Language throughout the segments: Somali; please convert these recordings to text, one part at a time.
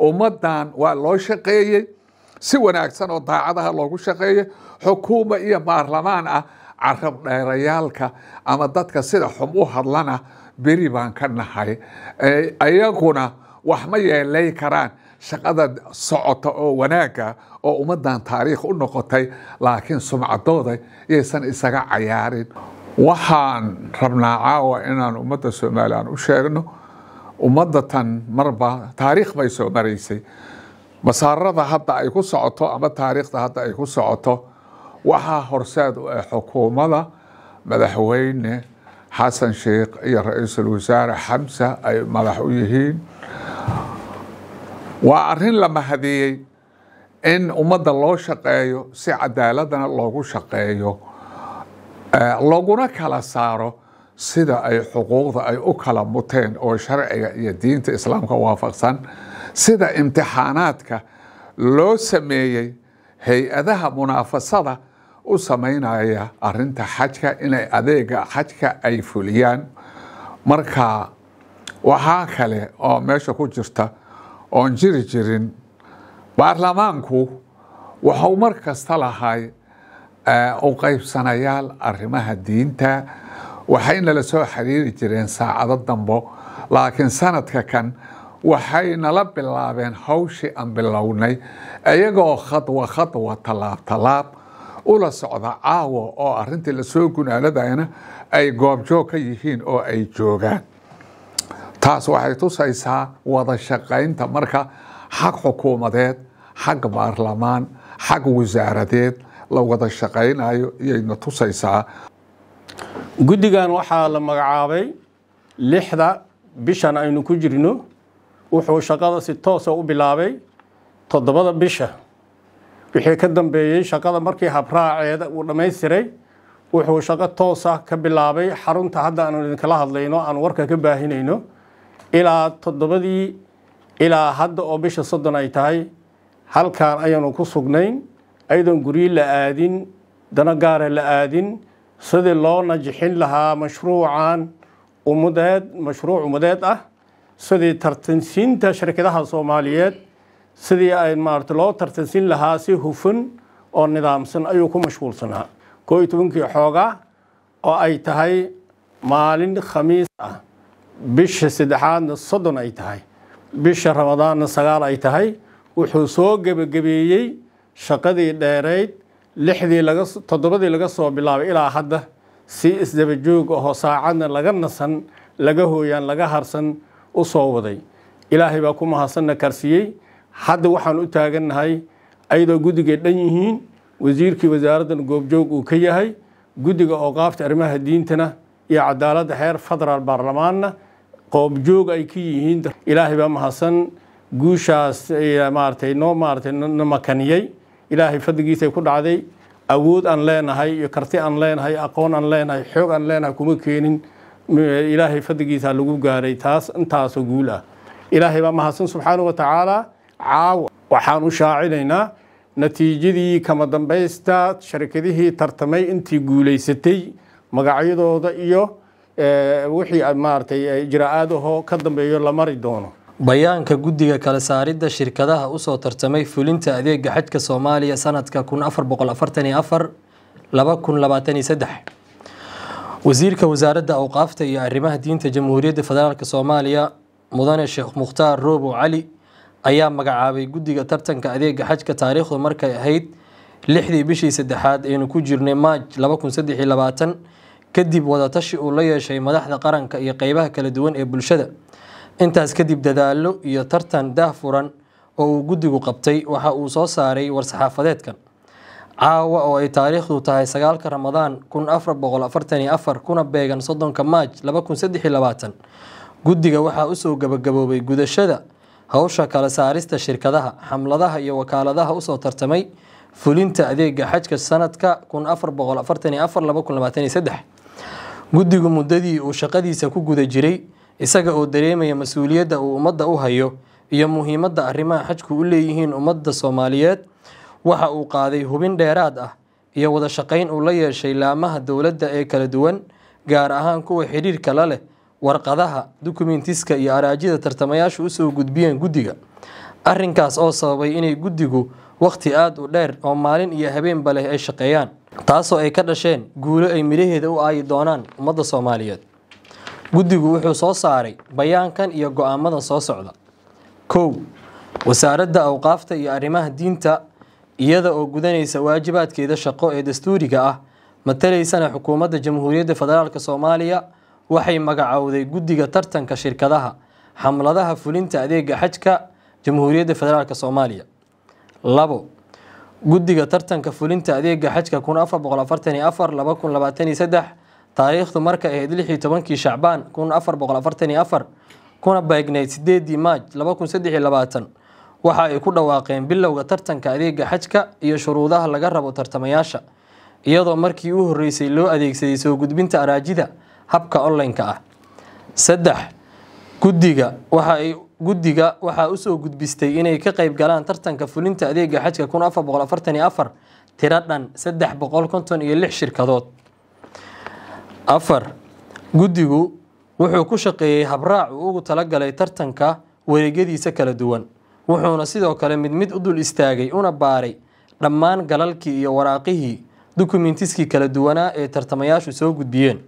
ummaddan waa loo shaqeeyey si wanaagsan oo daacadaha loogu shaqeeyey xukuuma iyo baarlamaan ah carab dheerayaalka ama dadka sida xum u hadlana beri baan ka nahay iyaguna wax ma yeelay karaan shaqada socota oo wanaagga oo ummaddan taariikh u noqotay laakiin sumcadooda yaysan isaga cayaarin waxaan rabnaa caawa inaan ummadda somalilan u sheegno tan marba taariikh bay soo maraysay masaarada hadda ay ku socoto ama taariikhda hadda ay ku socoto waxaa horseed u ah xukuumada madaxweyne xasan sheikh iyo ra-iisul wasaare xamsa ay madax u yihiin waa arrin la mahadiyey in ummadda loo shaqeeyo si cadaaladana loogu shaqeeyo looguna kala saaro sida ay xuquuqda ay u kala muteen oo sharciga iyo diinta islaamka waafaqsan sida imtixaanaadka loo sameeyey hay-adaha munaafasada u samaynaya arinta xajka inay adeega xajka ay fuliyaan marka waxaa kale oo meesha ku jirta oon jiri jirin baarlamaanku waxau mar kasta lahay eh, u qaybsanayaal arimaha diinta waxayna la soo xiriiri jireen saacado dambo laakiin sanadka kan waxay nala bilaabeen hawshii aan bilownay iyagoo khadwa khadwa tallaab tallaab ula socda caawa oo arintii lasoo gunaaladayna ay goobjoog ka yihiin oo ay joogaan taas waxay tusaysaa wada shaqaynta marka xag xukuumadeed xag baarlamaan xag wasaaradeed la wada shaqaynayo iyayna tusaysaa guddigan waxaa la magacaabay lixda bishan aynu ku jirno wuxuu shaqada si toosa ah u bilaabay toddobada bisha wixii ka dambeeyey shaqada markii habraaceeda uu dhammaystiray wuxuu shaqo toosa ah ka bilaabay xarunta hadda aanu idinkala hadlayno aan warka ka baahinayno ilaa toddobadii ilaa hadda oo bisha soddon ay tahay halkan ayaanu ku sugnayn ayadoon guryo la aadin dano gaara la aadin sidii loo najixin lahaa mashruucan umudeed mashruuc umudeed ah sidii tartansiinta shirkadaha soomaaliyeed sidii ay maarata loo tartansiin lahaa si hufan oo nidaamsan ayuu ku mashhuulsanaa koo iyo tobankii xoogaa oo ay tahay maalin khamiis ah bisha saddexaadna soddon ay tahay bisha ramadaanna sagaal ay tahay wuxuu soo gebagabeeyey shaqadii dheerayd lixdii laga toddobadii laga soo bilaabay ilaa hadda si isdabajoog ahoo saacadna laga nasan laga hooyaan laga harsan u soo waday ilaahay baa ku mahadsanna karsiiyey hadda waxaan u taagannahay ayadoo guddigay dhan yihiin wasiirkii wasaaraddan goobjoog uu ka yahay guddiga ooqaafta arrimaha diintana iyo cadaaladda heer federaal baarlamaanna qoobjoog ay ka yihiin ilaahay baa mahadsan guushaas eh, maaratay noo maaratay na makaniyey ilaahay fadligiisay ku dhacday awood aan leenahay iyo karti aan leenahay aqoon aan leenahay xoog aan leenahay kuma keenin ilaahay fadligiisa lagu gaaray taas intaasoo guul ah ilaahay baa mahadsan subxaanahu wa tacaala caawa waxaan u shaacinaynaa natiijadii kama dambaysta sharikadihii tartamay intii guulaysatay magacyadooda iyo wixii maaratay ijraa'aadahoo ka dambeeyo la mari doono بيان كجودية كالساردة شركة ذا أسوة ترتمي فلنت أذيع جحدك سوماليا سنة كون أفر بقول أفرتني أفر لبكون لبعتني سدح وزير كوزارة أوقافته يا رماه دين تجمهورية فدرالك سوماليا مدان الشيخ مختار روبو علي أيام مجاعبي جودية ترتن كأذيع جحدك تاريخ ومركة هيد لحدي بشي سدحات إنه يعني كوجرني لبكون سدح لبعتن كدب وذا تشي ولا شيء مدح ذا قرن كي قيبه إبل شذا intaas kadib dadaallo iyo tartan furan oo uu guddigu qabtay waxa uu soo saaray war-saxaafadeedkan caawa oo ay taariikhdu tahay sagaalka ramadaan kun afar boqol afartan afar kuna beegan soddonka maaj laba kun saddex iyo labaatan guddiga waxaa usoo gabagaboobay gudashada howsha kala saarista shirkadaha xamladaha iyo wakaaladaha usoo tartamay fulinta adeega xajka sanadka kun afar boqol afartan afar laba kun labaatan iyo saddex guddigu muddadii uu shaqadiisa ku guda jiray isaga oo dareemaya mas-uuliyadda uu ummadda u hayo iyo muhiimadda arrimaha xajku u leeyihiin ummadda soomaaliyeed waxa uu qaaday hubin dheeraad ah iyo wada shaqayn uu la yeeshay laamaha dowladda ee kala duwan gaar ahaan kuwa xidhiirka la leh warqadaha dukumentiska iyo araajida tartamayaashu usoo gudbiyeen guddiga arrinkaas oo sababay inay guddigu wakhti aada u dheer oo maalin iyo habeenba leh ay shaqeeyaan taasoo ay ka dhasheen guulo ay midhaheeda u aayi doonaan ummadda soomaaliyeed guddigu wuxuu soo saaray bayaankan iyo go-aamadan soo socda kow wasaaradda awqaafta iyo arrimaha diinta iyada oo gudanaysa waajibaadkeeda shaqo ee dastuuriga ah matalaysana xukuumadda jamhuuriyadda federaalk soomaaliya waxay magacowday guddiga tartanka shirkadaha xamladaha fulinta adeega xajka jamhuuriyadda federaalk soomaaliya labo guddiga tartanka fulinta adeega xajka kun afar boqol afartan iyo afar laba kun labaatan iyo saddex taariikhdu marka ahayd lixii tobankii shacbaan kun afar boqol afartan iyo afar kuna beegnayd sideedii maaj laba kun saddexiyo labaatan waxa ay ku dhawaaqeen bilowga tartanka adeega xajka iyo shuruudaha laga rabo tartamayaasha iyadoo markii u horreysay loo adeegsaday soo gudbinta araajida habka online-ka ah saddex guddiga waxaay guddiga waxaa usoo gudbistay inay ka qayb galaan tartanka fulinta adeega xajka kun afar boqol afartan iyo afar tiro dhan saddex boqol konton iyo lix shirkadood afar guddigu wuxuu ku shaqeeyey habraac uu ugu talagalay tartanka wareegyadiisa kala duwan wuxuuna sidoo kale mid mid u dul istaagay una baaray dhammaan galalkii iyo waraaqihii dukumentiskii kala duwanaa ee tartamayaashu soo gudbiyeen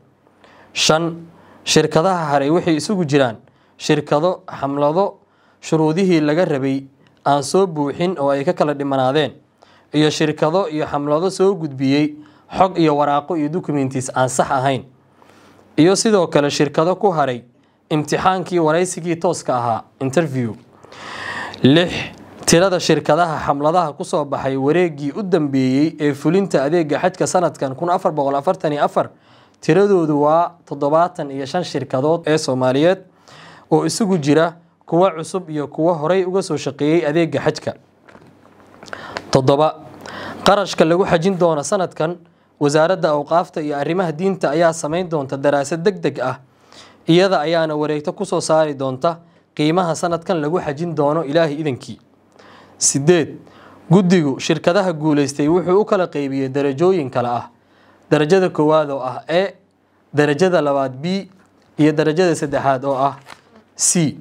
shan shirkadaha haray waxay isugu jiraan shirkado xamlado shuruudihii laga rabay aan soo buuxin oo ay ka kala dhimanaadeen iyo shirkado iyo xamlado soo gudbiyey xog iyo waraaqo iyo dokumentis aan sax ahayn iyo sidoo kale shirkado ku haray imtixaankii waraysigii tooska ahaa interview lix tirada shirkadaha xamladaha kusoo baxay wareegii u dambeeyey ee fulinta adeega xajka sanadkan tiradoodu waa toddobaatan iyo shan shirkadood ee soomaaliyeed oo isugu jira kuwa cusub iyo kuwa horay uga soo shaqeeyey adeega xajka toddoba qarashka lagu xajin doono sanadkan wasaaradda awqaafta iyo arrimaha diinta ayaa samayn doonta daraasad deg deg ah iyada ayaana wareegto ku soo saari doonta qiimaha sanadkan lagu xajin doono ilaahay idankii sideed guddigu shirkadaha guulaystay wuxuu u kala qeybiyey darajooyin kale ah darajada koowaad oo ah e darajada labaad b iyo darajada saddexaad oo ah c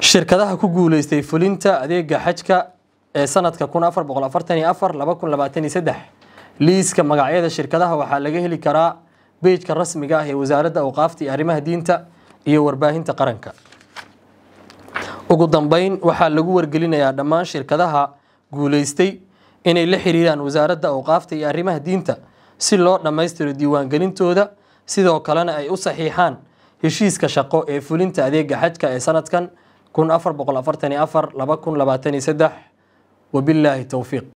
shirkadaha ku guulaystay fulinta adeega xajka ee sanadka kun afar boqol afartan iyo afar laba kun labaatan iyo saddex liiska magacyada shirkadaha waxaa laga heli karaa beejka rasmiga ah ee wasaaradda awqaafta iyo arrimaha diinta iyo warbaahinta qaranka ugu dambeyn waxaa lagu wargelinayaa dhammaan shirkadaha guulaystay inay la xiriiraan wasaaradda awqaafta iyo arrimaha diinta si loo dhammaystiro diiwaangelintooda sidoo kalena ay u saxiixaan heshiiska shaqo ee fulinta adeega xajka ee sanadkan kun afar boqol afartan iyo afar laba kun labaatan iyo saddex wabilaahi towfiiq